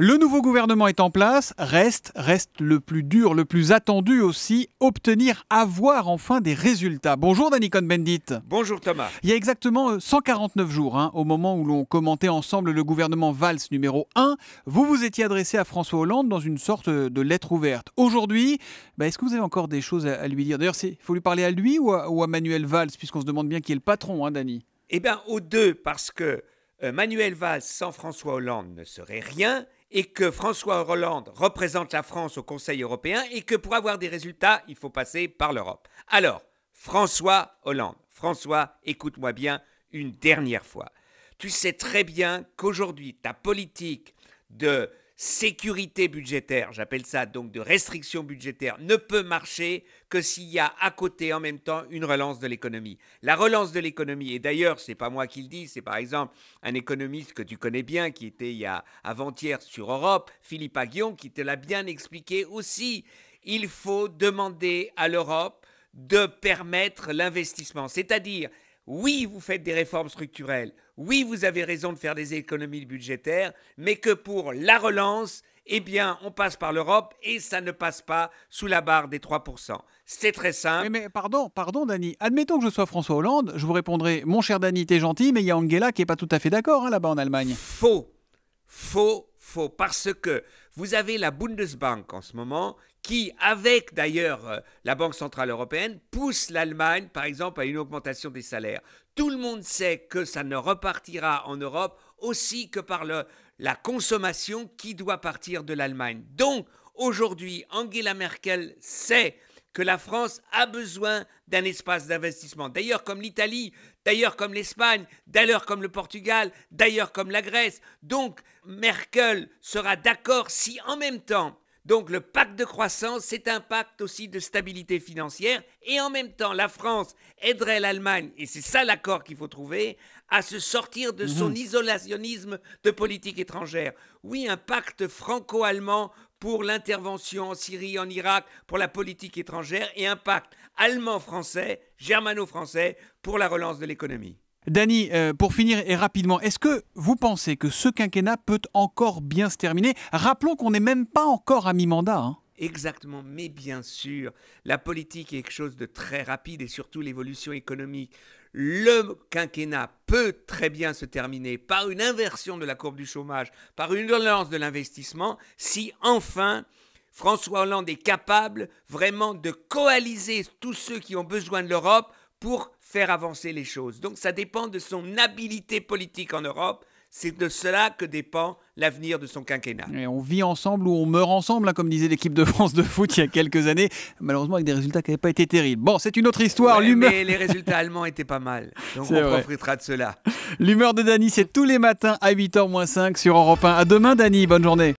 Le nouveau gouvernement est en place, reste, reste le plus dur, le plus attendu aussi, obtenir, avoir enfin des résultats. Bonjour Danny Cohn-Bendit. Bonjour Thomas. Il y a exactement 149 euh, jours, hein, au moment où l'on commentait ensemble le gouvernement Valls numéro 1, vous vous étiez adressé à François Hollande dans une sorte euh, de lettre ouverte. Aujourd'hui, bah, est-ce que vous avez encore des choses à, lui dire D'ailleurs, il faut lui parler à lui ou à, Manuel Valls, puisqu'on se demande bien qui est le patron, hein, Danny Eh bien, aux deux, parce que euh, Manuel Valls sans François Hollande ne serait rien et que François Hollande représente la France au Conseil européen et que pour avoir des résultats, il faut passer par l'Europe. Alors, François Hollande, François, écoute-moi bien une dernière fois. Tu sais très bien qu'aujourd'hui, ta politique de sécurité budgétaire, j'appelle ça donc de restriction budgétaire, ne peut marcher que s'il y a à côté en même temps une relance de l'économie. La relance de l'économie, et d'ailleurs, c'est pas moi qui le dis, c'est par exemple un économiste que tu connais bien, qui était il y a avant-hier sur Europe, Philippe Aguillon, qui te l'a bien expliqué aussi. Il faut demander à l'Europe de permettre l'investissement, c'est-à-dire oui, vous faites des réformes structurelles, oui, vous avez raison de faire des économies budgétaires, mais que pour la relance, eh bien, on passe par l'Europe et ça ne passe pas sous la barre des 3%. C'est très simple. Mais, pardon, pardon, Dany. Admettons que je sois François Hollande, je vous répondrai, mon cher Dany, t'es gentil, mais il y a Angela qui n'est pas tout à fait d'accord hein, là-bas en Allemagne. Faux. Faux, faux, parce que vous avez la Bundesbank en ce moment qui, avec d'ailleurs euh, la Banque Centrale Européenne, pousse l'Allemagne, par exemple, à une augmentation des salaires. Tout le monde sait que ça ne repartira en Europe aussi que par la consommation qui doit partir de l'Allemagne. Donc, aujourd'hui, Angela Merkel sait que la France a besoin d'un espace d'investissement. D'ailleurs, comme l'Italie, d'ailleurs, comme l'Espagne, d'ailleurs, comme le Portugal, d'ailleurs, comme la Grèce. Donc, Merkel sera d'accord si en même temps donc le pacte de croissance, c'est un pacte aussi de stabilité financière et en même temps, la France aiderait l'Allemagne, et c'est ça l'accord qu'il faut trouver, à se sortir de son mhm. isolationnisme de politique étrangère. Oui, un pacte franco-allemand pour l'intervention en Syrie, en Irak, pour la politique étrangère, et un pacte allemand-français, germano-français, pour la relance de l'économie. Dany, euh, pour finir et rapidement, est-ce que vous pensez que ce quinquennat peut encore bien se terminer Rappelons qu'on n'est même pas encore à mi-mandat. Hein. Exactement, mais bien sûr, la politique est quelque chose de très rapide et surtout l'évolution économique. Le quinquennat peut très bien se terminer par une inversion de la courbe du chômage, par une relance de l'investissement, si enfin François Hollande est capable vraiment de coaliser tous ceux qui ont besoin de l'Europe pour faire avancer les choses. Donc ça dépend de son habilité politique en Europe. C'est de cela que dépend l'avenir de son quinquennat. Et on vit ensemble ou on meurt ensemble, hein, comme disait l'équipe de France de foot il y a quelques années, malheureusement avec des résultats qui n'avaient pas été terribles. Bon, c'est une autre histoire, Mais les résultats allemands étaient pas mal, donc on profitera de cela. L'humeur de Dany, c'est tous les matins à 8h-5 sur Europe 1. À demain, Dany, bonne journée.